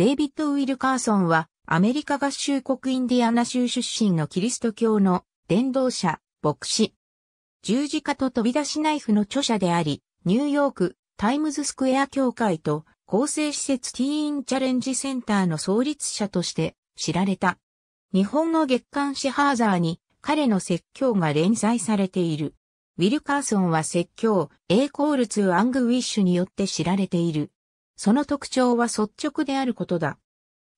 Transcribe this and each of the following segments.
デイビッド・ウィルカーソンは、アメリカ合衆国インディアナ州出身のキリスト教の伝道者、牧師。十字架と飛び出しナイフの著者であり、ニューヨーク、タイムズスクエア協会と、厚生施設ティーンチャレンジセンターの創立者として知られた。日本の月刊誌ハーザーに彼の説教が連載されている。ウィルカーソンは説教、エイコールツーアングウィッシュによって知られている。その特徴は率直であることだ。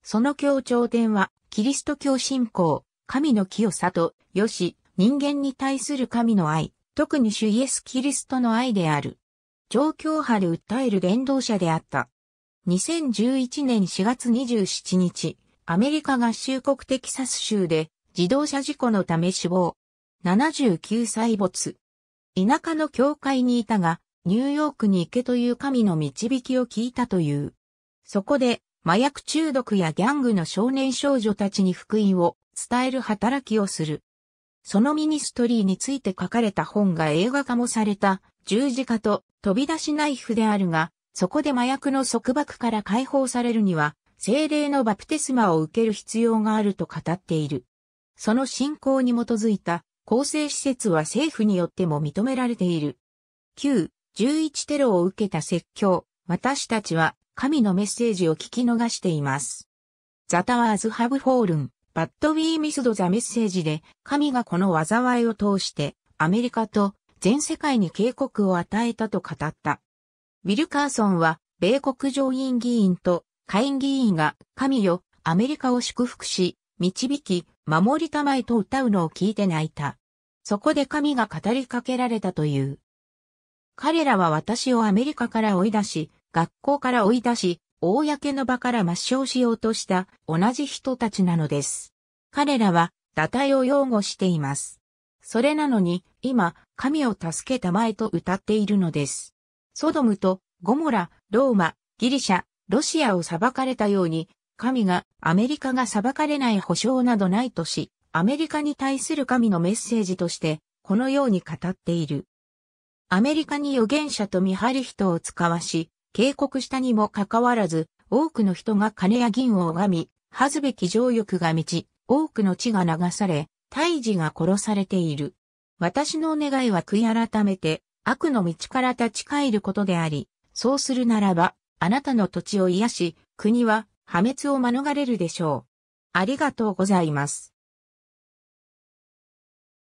その協調点は、キリスト教信仰、神の清さと、よし、人間に対する神の愛、特に主イエス・キリストの愛である。状況派で訴える伝道者であった。2011年4月27日、アメリカ合衆国テキサス州で自動車事故のため死亡。79歳没。田舎の教会にいたが、ニューヨークに行けという神の導きを聞いたという。そこで、麻薬中毒やギャングの少年少女たちに福音を伝える働きをする。そのミニストリーについて書かれた本が映画化もされた十字架と飛び出しナイフであるが、そこで麻薬の束縛から解放されるには、精霊のバプテスマを受ける必要があると語っている。その信仰に基づいた構成施設は政府によっても認められている。11テロを受けた説教、私たちは神のメッセージを聞き逃しています。ザタワーズハブフォールン、バッドウィーミスドザメッセージで神がこの災いを通してアメリカと全世界に警告を与えたと語った。ウィルカーソンは米国上院議員と下院議員が神よ、アメリカを祝福し、導き、守りたまえと歌うのを聞いて泣いた。そこで神が語りかけられたという。彼らは私をアメリカから追い出し、学校から追い出し、公の場から抹消しようとした同じ人たちなのです。彼らは、堕胎を擁護しています。それなのに、今、神を助けたまえと歌っているのです。ソドムとゴモラ、ローマ、ギリシャ、ロシアを裁かれたように、神がアメリカが裁かれない保証などないとし、アメリカに対する神のメッセージとして、このように語っている。アメリカに預言者と見張り人を使わし、警告したにもかかわらず、多くの人が金や銀を拝み、恥ずべき情欲が満ち、多くの血が流され、胎児が殺されている。私の願いは悔い改めて、悪の道から立ち返ることであり、そうするならば、あなたの土地を癒し、国は破滅を免れるでしょう。ありがとうございます。